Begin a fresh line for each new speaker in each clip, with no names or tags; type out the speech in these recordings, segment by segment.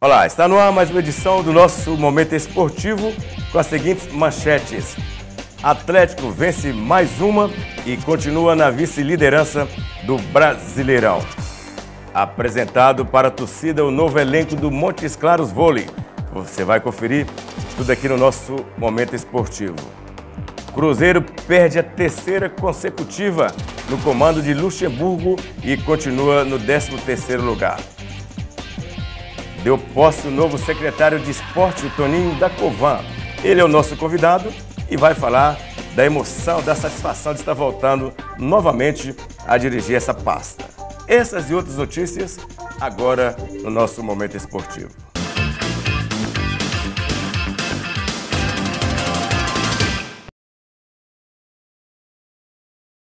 Olá, está no ar mais uma edição do nosso Momento Esportivo com as seguintes manchetes. Atlético vence mais uma e continua na vice-liderança do Brasileirão. Apresentado para a torcida o novo elenco do Montes Claros Vôlei. Você vai conferir tudo aqui no nosso Momento Esportivo. Cruzeiro perde a terceira consecutiva no comando de Luxemburgo e continua no 13º lugar. Eu posse o novo secretário de esporte, o Toninho da Covan. Ele é o nosso convidado e vai falar da emoção, da satisfação de estar voltando novamente a dirigir essa pasta. Essas e outras notícias agora no nosso Momento Esportivo.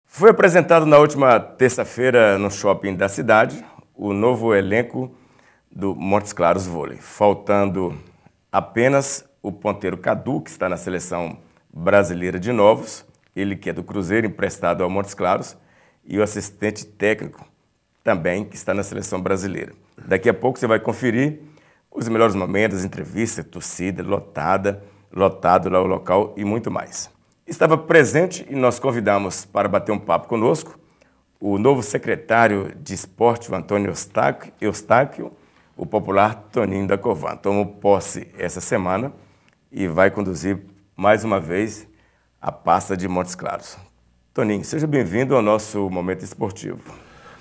Foi apresentado na última terça-feira no shopping da cidade o novo elenco do Montes Claros Vôlei, faltando apenas o ponteiro Cadu, que está na seleção brasileira de novos, ele que é do Cruzeiro, emprestado ao Montes Claros, e o assistente técnico também, que está na seleção brasileira. Daqui a pouco você vai conferir os melhores momentos, entrevista, torcida, lotada, lotado lá o local e muito mais. Estava presente e nós convidamos para bater um papo conosco o novo secretário de esporte, o Antônio Eustáquio, Eustáquio o popular Toninho da Covan. Tomou posse essa semana e vai conduzir mais uma vez a pasta de Montes Claros. Toninho, seja bem-vindo ao nosso Momento Esportivo.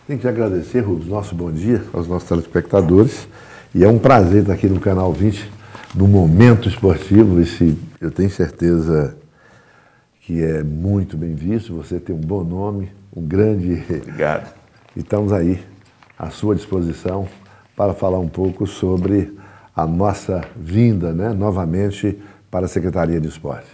Tenho que agradecer, o nosso bom dia aos nossos telespectadores. E é um prazer estar aqui no Canal 20, no Momento Esportivo. Esse, eu tenho certeza que é muito bem visto. Você tem um bom nome, um grande. Obrigado. E estamos aí à sua disposição para falar um pouco sobre a nossa vinda, né, novamente para a Secretaria de Esporte.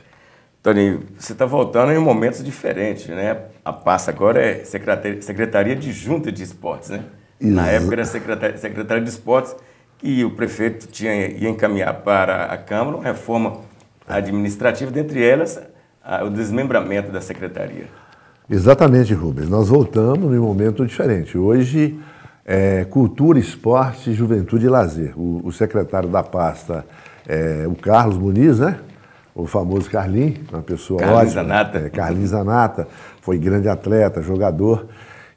Tony, você está voltando em momentos diferentes, né? A pasta agora é Secretaria, de Junta de Esportes, né? Isso. Na época era Secretaria, Secretaria de Esportes que o prefeito tinha, ia encaminhar para a Câmara uma reforma administrativa, dentre elas a, o desmembramento da Secretaria.
Exatamente, Rubens. Nós voltamos em um momento diferente. Hoje é, Cultura, Esporte, Juventude e Lazer. O, o secretário da pasta, é, o Carlos Muniz, né? o famoso Carlinhos, uma pessoa Carlinhos ótima. Zanata. É, Carlinhos Zanata, foi grande atleta, jogador.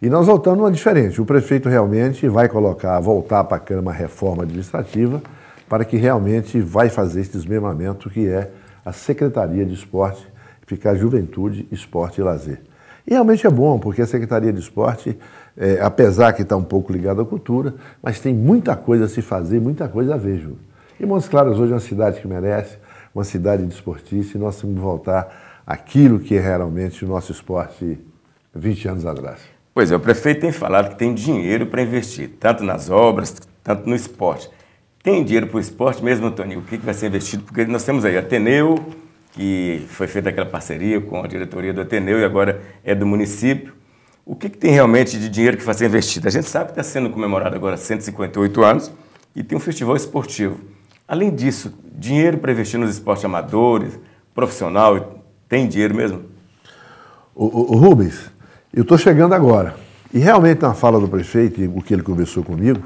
E nós voltamos numa diferente. O prefeito realmente vai colocar, voltar para a Câmara a reforma administrativa para que realmente vai fazer esse desmembramento que é a Secretaria de Esporte, ficar Juventude, Esporte e Lazer. E realmente é bom, porque a Secretaria de Esporte, é, apesar que está um pouco ligada à cultura, mas tem muita coisa a se fazer, muita coisa a ver, Júlio. E Montes Claros hoje é uma cidade que merece, uma cidade de esportista, e nós temos que voltar àquilo que é realmente o nosso esporte 20 anos atrás.
Pois é, o prefeito tem falado que tem dinheiro para investir, tanto nas obras, tanto no esporte. Tem dinheiro para o esporte mesmo, Antônio? O que, que vai ser investido? Porque nós temos aí Ateneu, que foi feita aquela parceria com a diretoria do Ateneu e agora é do município. O que, que tem realmente de dinheiro que vai ser investido? A gente sabe que está sendo comemorado agora 158 anos e tem um festival esportivo. Além disso, dinheiro para investir nos esportes amadores, profissional, tem dinheiro mesmo?
O, o, o Rubens, eu estou chegando agora. E realmente na fala do prefeito, o que ele conversou comigo,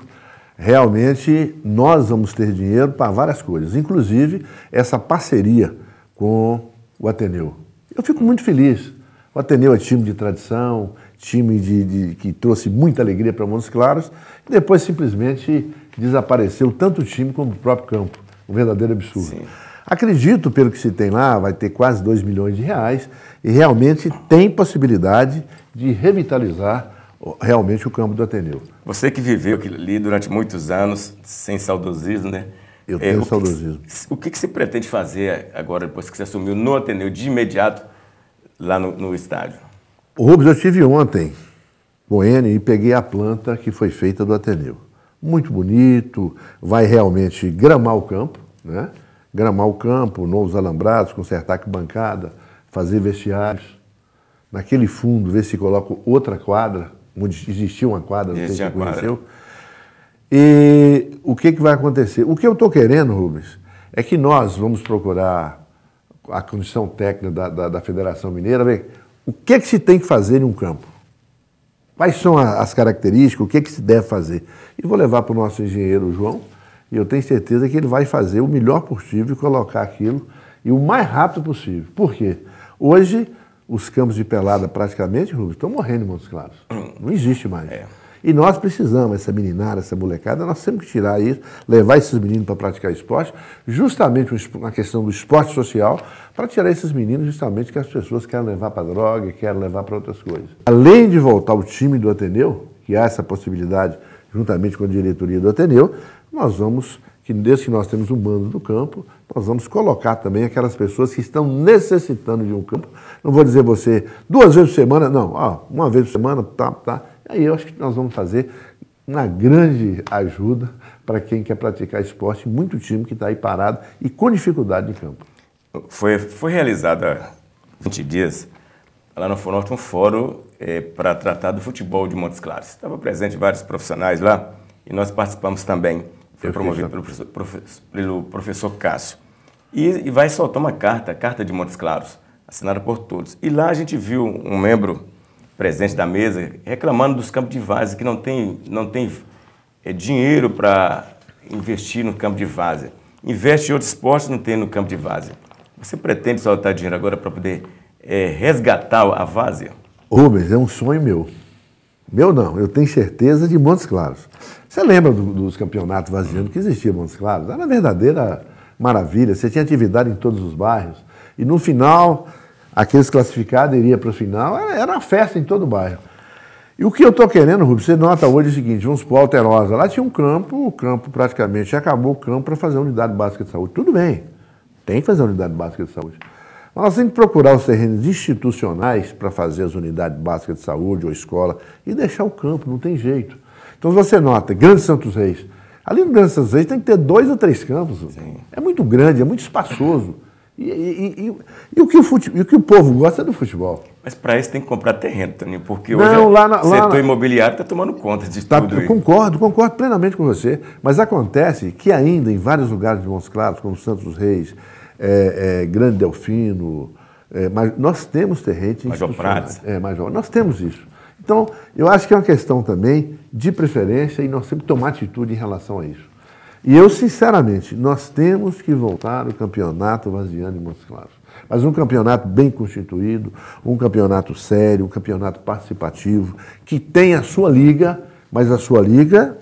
realmente nós vamos ter dinheiro para várias coisas, inclusive essa parceria com o Ateneu. Eu fico muito feliz. O Ateneu é time de tradição, time de, de que trouxe muita alegria para Montes Claros, e depois simplesmente desapareceu tanto o time como o próprio campo. Um verdadeiro absurdo. Sim. Acredito, pelo que se tem lá, vai ter quase 2 milhões de reais e realmente tem possibilidade de revitalizar realmente o campo do Ateneu.
Você que viveu ali durante muitos anos, sem saudosismo, né? Eu é, tenho é, o saudosismo. Que, o que, que, você pretende fazer agora, depois que você assumiu no Ateneu, de imediato, lá no, no estádio?
O Rubens, eu estive ontem, Boênia, e peguei a planta que foi feita do Ateneu. Muito bonito, vai realmente gramar o campo, né? Gramar o campo, novos alambrados, consertar a bancada, fazer vestiários. Naquele fundo, ver se coloca outra quadra, onde existia uma quadra, não sei se conheceu. Quadra e o que, que vai acontecer? O que eu estou querendo, Rubens, é que nós vamos procurar a condição técnica da, da, da Federação Mineira, ver o que, que se tem que fazer em um campo. Quais são as características, o que, que se deve fazer? E vou levar para o nosso engenheiro João, e eu tenho certeza que ele vai fazer o melhor possível e colocar aquilo e o mais rápido possível. Por quê? Hoje, os campos de pelada praticamente, Rubens, estão morrendo em Montes Claros. Não existe mais. É. E nós precisamos, essa meninada, essa molecada, nós temos que tirar isso, levar esses meninos para praticar esporte, justamente na questão do esporte social, para tirar esses meninos justamente que as pessoas querem levar para droga, querem levar para outras coisas. Além de voltar o time do Ateneu, que há essa possibilidade, juntamente com a diretoria do Ateneu, nós vamos, que desde que nós temos um bando do campo, nós vamos colocar também aquelas pessoas que estão necessitando de um campo. Não vou dizer você duas vezes por semana, não, ah, uma vez por semana, tá, tá Aí eu acho que nós vamos fazer uma grande ajuda para quem quer praticar esporte, muito time que está aí parado e com dificuldade de campo.
Foi, foi realizada 20 dias lá no Fonorte um fórum é, para tratar do futebol de Montes Claros. Estava presente vários profissionais lá e nós participamos também. Foi Eu promovido pelo professor, professor, pelo professor, Cássio. E, e vai soltar uma carta, a Carta de Montes Claros, assinada por todos. E lá a gente viu um membro presidente da mesa, reclamando dos campos de várzea, que não tem, não tem é, dinheiro para investir no campo de várzea. Investe em outros esportes, não tem no campo de várzea. Você pretende soltar dinheiro agora para poder é, resgatar a várzea?
Rubens, é um sonho meu. Meu não, eu tenho certeza de Montes Claros. Você lembra do, dos campeonatos vazianos que existia em Montes Claros? Era uma verdadeira maravilha. Você tinha atividade em todos os bairros. E no final, aqueles classificados iriam para o final, era, era uma festa em todo o bairro. E o que eu estou querendo, Rubens, você nota hoje o seguinte, vamos supor, Alterosa, lá tinha um campo, o campo praticamente acabou o campo para fazer a unidade básica de saúde. Tudo bem, tem que fazer a unidade básica de saúde. Mas nós temos que procurar os terrenos institucionais para fazer as unidades básicas de saúde ou escola e deixar o campo, não tem jeito. Então você nota, Grande Santos Reis, ali no Grande Santos Reis tem que ter dois ou três campos. Sim. É muito grande, é muito espaçoso. E, e, e, e, o, que o fute, o que o povo gosta é do futebol.
Mas para isso tem que comprar terreno, Toninho, porque Não, hoje lá na, o setor imobiliário está tomando conta de tá, tudo. Eu
concordo, concordo plenamente com você. Mas acontece que ainda em vários lugares de Montes Claros, como Santos dos Reis, é, é, Grande Delfino, é, mas nós temos terreno Major Prats. É, Major, nós temos isso. Então, eu acho que é uma questão também de preferência e nós sempre tomar atitude em relação a isso. E eu, sinceramente, nós temos que voltar o campeonato Vaziano e Montes Claros. Mas um campeonato bem constituído, um campeonato sério, um campeonato participativo, que tem a sua liga, mas a sua liga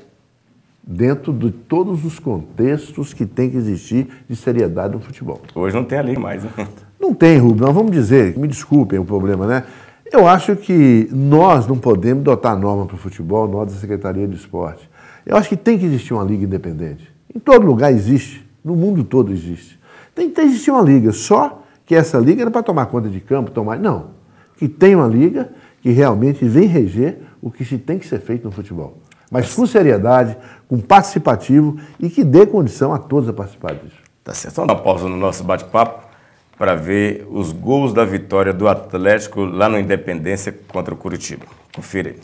dentro de todos os contextos que tem que existir de seriedade no futebol.
Hoje não tem a liga mais, né?
Não tem, Rubens. Vamos dizer, me desculpem o problema, né? Eu acho que nós não podemos dotar norma para o futebol, nós da Secretaria de Esporte. Eu acho que tem que existir uma liga independente. Em todo lugar existe, no mundo todo existe. Tem que existir uma liga, só que essa liga era para tomar conta de campo, tomar. Não. Que tem uma liga que realmente vem reger o que se tem que ser feito no futebol. Mas com seriedade, com participativo e que dê condição a todos a participar disso.
Tá certo. Vamos dar pausa no nosso bate-papo para ver os gols da vitória do Atlético lá no Independência contra o Curitiba. Confira aí.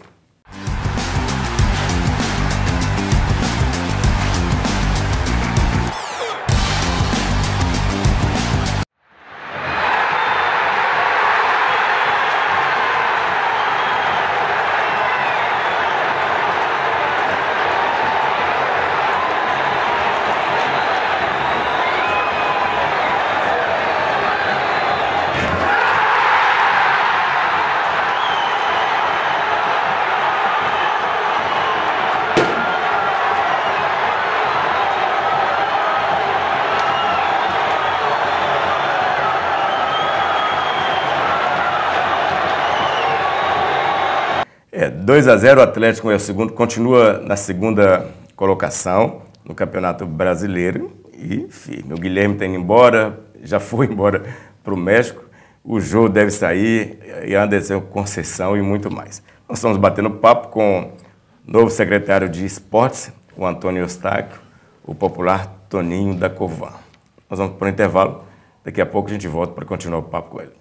É, 2 a 0 o Atlético é o segundo, continua na segunda colocação no Campeonato Brasileiro. E, firme. O Guilherme está indo embora, já foi embora para o México. O jogo deve sair, e Anderson Conceição e muito mais. Nós estamos batendo papo com o novo secretário de Esportes, o Antônio Eustáquio, o popular Toninho da Covan. Nós vamos para o intervalo. Daqui a pouco a gente volta para continuar o papo com ele.